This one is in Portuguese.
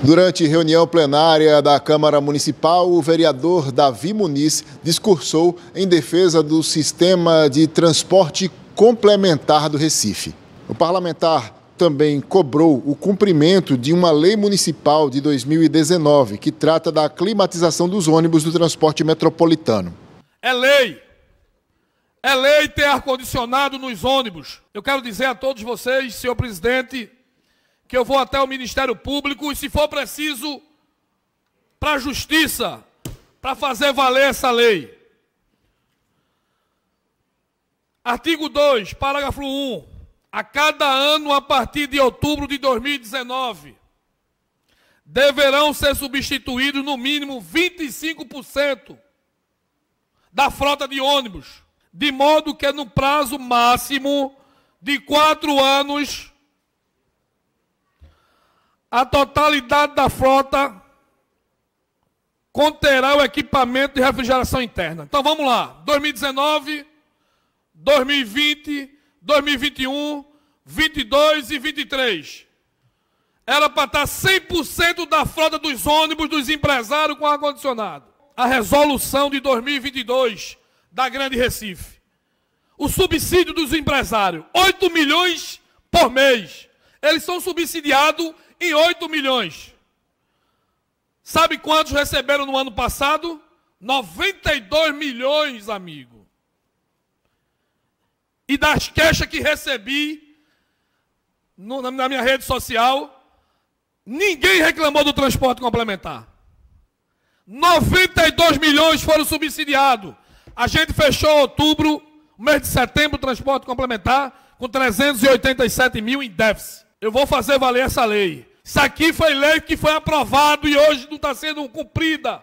Durante reunião plenária da Câmara Municipal, o vereador Davi Muniz discursou em defesa do sistema de transporte complementar do Recife. O parlamentar também cobrou o cumprimento de uma lei municipal de 2019 que trata da climatização dos ônibus do transporte metropolitano. É lei! É lei ter ar-condicionado nos ônibus. Eu quero dizer a todos vocês, senhor presidente, que eu vou até o Ministério Público e, se for preciso, para a Justiça, para fazer valer essa lei. Artigo 2, parágrafo 1. A cada ano, a partir de outubro de 2019, deverão ser substituídos no mínimo 25% da frota de ônibus, de modo que no prazo máximo de quatro anos a totalidade da frota conterá o equipamento de refrigeração interna. Então vamos lá, 2019, 2020, 2021, 22 e 23. Era para estar 100% da frota dos ônibus dos empresários com ar-condicionado. A resolução de 2022 da Grande Recife. O subsídio dos empresários, 8 milhões por mês. Eles são subsidiados em 8 milhões. Sabe quantos receberam no ano passado? 92 milhões, amigo. E das queixas que recebi no, na minha rede social, ninguém reclamou do transporte complementar. 92 milhões foram subsidiados. A gente fechou outubro, mês de setembro, o transporte complementar com 387 mil em déficit. Eu vou fazer valer essa lei. Isso aqui foi lei que foi aprovado e hoje não está sendo cumprida.